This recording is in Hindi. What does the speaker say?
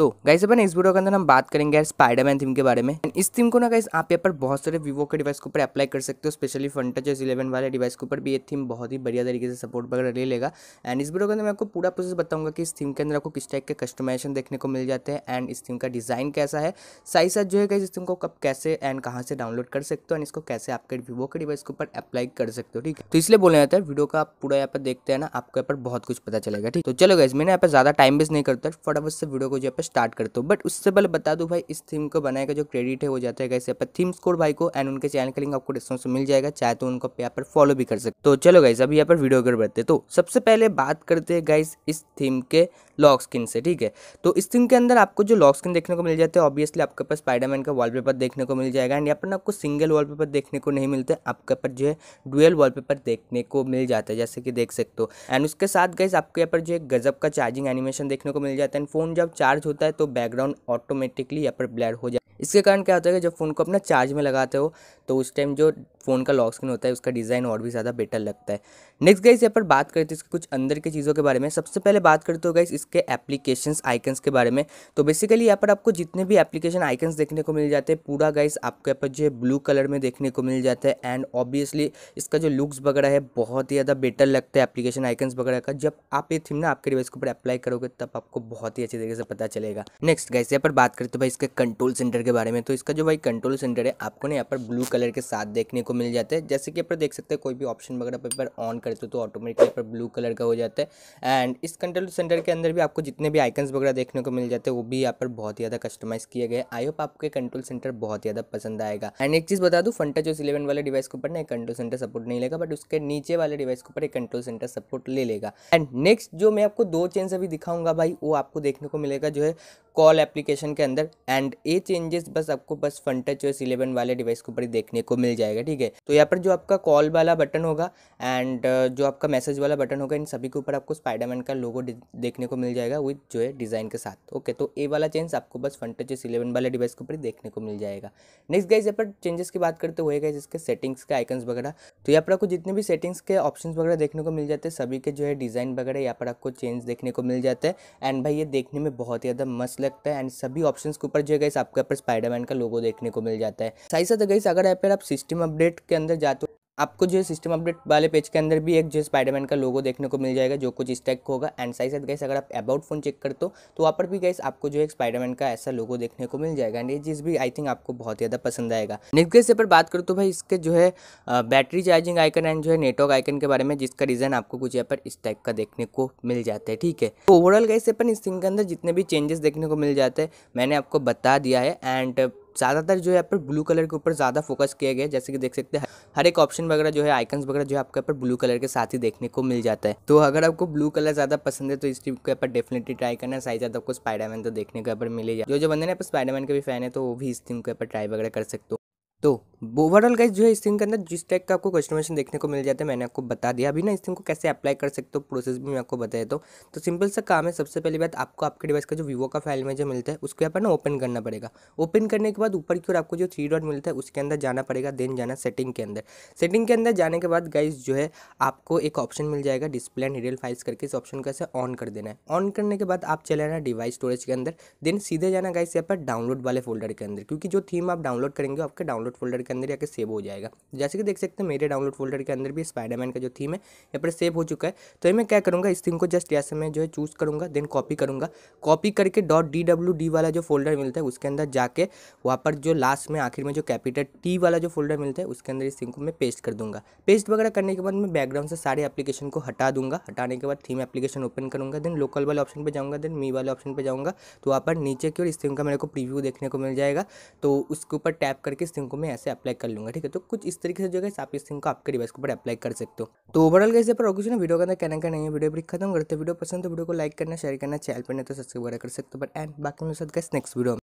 तो गाइस अपन इस वीडियो के अंदर हम बात करेंगे यार स्पाइडरमैन थीम के बारे में इस थीम को ना गाइस आप यहाँ पर बहुत सारे वीवो के डिवाइस के ऊपर अप्लाई कर सकते हो स्पेशली फ्रंट टच इलेवन वाले डिवाइस के ऊपर भी ये थीम बहुत ही बढ़िया तरीके से सपोर्ट वगैरह ले लेगा एंड इस वीडियो के अंदर मैं आपको पूरा प्रोसेस बताऊंगा कि इस थीम के अंदर आपको किस टाइप के कस्टमाइजेशन देखने को मिल जाते हैं एंड इस थीम का डिज़ाइन कैसा है साइज साथ जो है इस थीम को कब कैसे एंड कहाँ से डाउनलोड कर सकते हो एंड इसको कैसे आपके वीवो के डिवाइस के ऊपर अप्लाई कर सकते हो ठीक है तो इसलिए बोले जाता है वीडियो का आप पूरा यहाँ पर देखते हैं ना आपको यहाँ पर बहुत कुछ पता चलेगा ठीक तो चलो गाइज मैंने यहाँ पर ज़्यादा टाइम वेस्ट नहीं करता फटाफट से वीडियो को जो है स्टार्ट करते हो बट उससे पहले बता दूँ भाई इस थीम को का जो क्रेडिट है वो जाता है कैसे पर थीम स्कोर भाई को एंड उनके चैनल का लिंक आपको डिस्क्रिप्शन में मिल जाएगा चाहे तो उनको यहाँ पर फॉलो भी कर सकते तो चलो गाइस अभी यहाँ पर वीडियो कर बढ़ते तो सबसे पहले बात करते हैं गाइस इस थीम के लॉक स्किन से ठीक है तो इस थीम के अंदर आपको जो लॉक स्किन देखने को मिल जाते हैं ऑब्वियसली आपके पास स्पाइडरमैन का वॉलपेपर देखने को मिल जाएगा एंड यहाँ पर आपको सिंगल वॉलपेपर देखने को नहीं मिलते आपके पर जो है डुअल वॉलपेपर देखने को मिल जाता है जैसे कि देख सकते हो एंड उसके साथ गाइस आपके यहाँ पर जो है गजब का चार्जिंग एनिमेशन देखने को मिल जाता है एंड फोन जब चार्ज होता है तो बैकग्राउंड ऑटोमेटिकली यहाँ पर ब्लैर हो जाए इसके कारण क्या होता है कि जब फ़ोन को अपना चार्ज में लगाते हो तो उस टाइम जो फ़ोन का लॉक स्क्रीन होता है उसका डिज़ाइन और भी ज़्यादा बेटर लगता है नेक्स्ट गाइस यहाँ पर बात करते हैं तो इसके कुछ अंदर की चीज़ों के बारे में सबसे पहले बात करते हो गाइस इसके एप्लीकेशन आइकन्स के बारे में तो बेसिकली यहाँ पर आपको जितने भी एप्लीकेशन आइकन्स देखने को मिल जाते हैं पूरा गाइस आपको यहाँ पर जो है ब्लू कलर में देखने को मिल जाता है एंड ऑब्वियसली इसका जो लुक्स वगैरह है बहुत ही ज़्यादा बेटर लगता है एप्लीकेशन आइकन्स वगैरह का जब आप ये थीम ना आपके डिवाइस के ऊपर अप्लाई करोगे तब आपको बहुत ही अच्छी तरीके से पता चलेगा नेक्स्ट गाइस यहाँ पर बात करते हो भाई इसके कंट्रोल सेंटर के बारे में तो इसका जो भाई कंट्रोल सेंटर है आपको ना यहाँ पर ब्लू कलर के साथ देखने को को मिल जाता है जैसे कि आप देख सकते हैं कोई भी ऑप्शन वगैरह पर ऑन करते हो तो ऑटोमेटिकली पर ब्लू कलर का हो जाता है एंड इस कंट्रोल सेंटर के अंदर भी आपको जितने भी आइकन्स वगैरह देखने को मिल जाते हैं वो भी यहाँ पर बहुत ज़्यादा कस्टमाइज़ किए गए आई होप आपके कंट्रोल सेंटर बहुत ज़्यादा पसंद आएगा एंड एक चीज़ बता दूँ फंटा जो इलेवन वाले डिवाइस के ऊपर ना एक कंट्रोल सेंटर सपोर्ट नहीं लेगा बट उसके नीचे वाले डिवाइस के ऊपर एक कंट्रोल सेंटर सपोर्ट ले लेगा एंड नेक्स्ट जो मैं आपको दो चेंज अभी दिखाऊंगा भाई वो आपको देखने को मिलेगा जो है कॉल एप्लीकेशन के अंदर एंड ये चेंजेस बस आपको बस फ्रंट टच ओएस इलेवन वाले डिवाइस के ऊपर ही देखने को मिल जाएगा ठीक है तो यहाँ पर जो आपका कॉल वाला बटन होगा एंड uh, जो आपका मैसेज वाला बटन होगा इन सभी के ऊपर आपको स्पाइडरमैन का लोगो देखने को मिल जाएगा विथ जो है डिज़ाइन के साथ ओके तो ए वाला चेंज आपको बस फ्रंट टच ओएस इलेवन वाले डिवाइस के ऊपर देखने को मिल जाएगा नेक्स्ट गाइज यहाँ पर चेंजेस की बात करते हुए गाइज इसके सेटिंग्स के आइकन्स वगैरह तो यहाँ पर आपको जितने भी सेटिंग्स के ऑप्शन वगैरह देखने को मिल जाते हैं सभी के जो है डिज़ाइन वगैरह यहाँ पर आपको चेंज देखने को मिल जाता है एंड भाई ये देखने में बहुत ही ज़्यादा मस्त लगता है एंड सभी ऑप्शंस के ऊपर जो है गई आपके यहाँ पर स्पाइडरमैन का लोगो देखने को मिल जाता है साथ ही साथ गई अगर यहाँ पर आप सिस्टम अपडेट के अंदर जाते हो आपको जो है सिस्टम अपडेट वाले पेज के अंदर भी एक जो स्पाइडरमैन का लोगो देखने को मिल जाएगा जो कुछ इस टाइप का होगा एंड साइज गैस अगर आप अबाउट फोन चेक करते हो तो वहाँ पर भी गैस आपको जो है स्पाइडरमैन का ऐसा लोगो देखने को मिल जाएगा एंड ये चीज़ भी आई थिंक आपको बहुत ज़्यादा पसंद आएगा नेक्स्ट गैस पर बात करूँ तो भाई इसके जो है बैटरी चार्जिंग आइकन एंड जो है नेटवर्क आइकन के बारे में जिसका रीजन आपको कुछ यहाँ पर इस टाइप का देखने को मिल जाता है ठीक है तो ओवरऑल गैस अपन इस थिंग के अंदर जितने भी चेंजेस देखने को मिल जाते हैं मैंने आपको बता दिया है एंड ज़्यादातर जो है यहाँ पर ब्लू कलर के ऊपर ज़्यादा फोकस किया गया जैसे कि देख सकते हैं हर एक ऑप्शन वगैरह जो है आइकन्स वगैरह जो है आपके ऊपर ब्लू कलर के साथ ही देखने को मिल जाता है तो अगर आपको ब्लू कलर ज़्यादा पसंद है तो इस टीम यहाँ पर डेफिनेटली ट्राई करना साइज आपको स्पाइडरमैन तो देखने के ऊपर मिलेगा जो जो बंदे ने स्पाइडरमैन के भी फैन है तो वो भी इस टीम के पर ट्राई वगैरह कर सकते हो तो ओवरऑल गाइज जो है इस थिंग के अंदर जिस टाइप का आपको कस्टमेशन देखने को मिल जाता है मैंने आपको बता दिया अभी ना इस थिंग को कैसे अप्लाई कर सकते हो प्रोसेस भी मैं आपको बता देता हूँ तो सिंपल तो सा काम है सबसे पहली बात आपको आपके डिवाइस का जो वीवो का फाइल में जो मिलता है उसको यहाँ पर ना ओपन करना पड़ेगा ओपन करने के बाद ऊपर की ओर आपको जो थ्री डॉट मिलता है उसके अंदर जाना पड़ेगा देन जाना सेटिंग के अंदर सेटिंग के अंदर जाने के बाद गाइज जो है आपको एक ऑप्शन मिल जाएगा डिस्प्ले एंड रियल फाइल्स करके इस ऑप्शन को ऐसे ऑन कर देना है ऑन करने के बाद आप चले आना डिवाइस स्टोरेज के अंदर देन सीधे जाना गाइज यहाँ पर डाउनलोड वाले फोल्डर के अंदर क्योंकि जो थीम आप डाउनलोड करेंगे आपके डाउनलोड डाउनलोड फोल्डर के अंदर या सेव हो जाएगा जैसे कि देख सकते हैं मेरे डाउनलोड फोल्डर के अंदर भी स्पाइडरमैन का जो थीम है यहाँ पर सेव हो चुका है तो ये मैं क्या करूँगा इस थीम को जस्ट ऐसे में जो है चूज़ करूँगा देन कॉपी करूँगा कॉपी करके डॉट डी डब्ल्यू डी वाला जो फोल्डर मिलता है उसके अंदर जाके वहाँ पर जो लास्ट में आखिर में जो कैपिटल टी वाला जो फोल्डर मिलता है उसके अंदर इस थीम को मैं पेस्ट कर दूँगा पेस्ट वगैरह करने के बाद मैं बैकग्राउंड से सारे एप्लीकेशन को हटा दूँगा हटाने के बाद थीम एप्लीकेशन ओपन करूँगा देन लोकल वाले ऑप्शन पर जाऊँगा देन मी वाले ऑप्शन पर जाऊँगा तो वहाँ पर नीचे की ओर इस थीम का मेरे को प्रीव्यू देखने को मिल जाएगा तो उसके ऊपर टैप करके इस थीम को मैं ऐसे अप्लाई कर लूँगा ठीक है तो कुछ इस तरीके से जो है आप इस थिंग को आपके डिवाइस के ऊपर अप्लाई कर सकते हो तो ओवरऑल कैसे पर ऑक्यूशन वीडियो का अंदर कहना का नहीं है वीडियो भी खत्म करते वीडियो पसंद तो वीडियो को लाइक करना शेयर करना चैनल पर नहीं तो सब्सक्राइब कर सकते हो बट एंड बाकी मेरे साथ नेक्स्ट वीडियो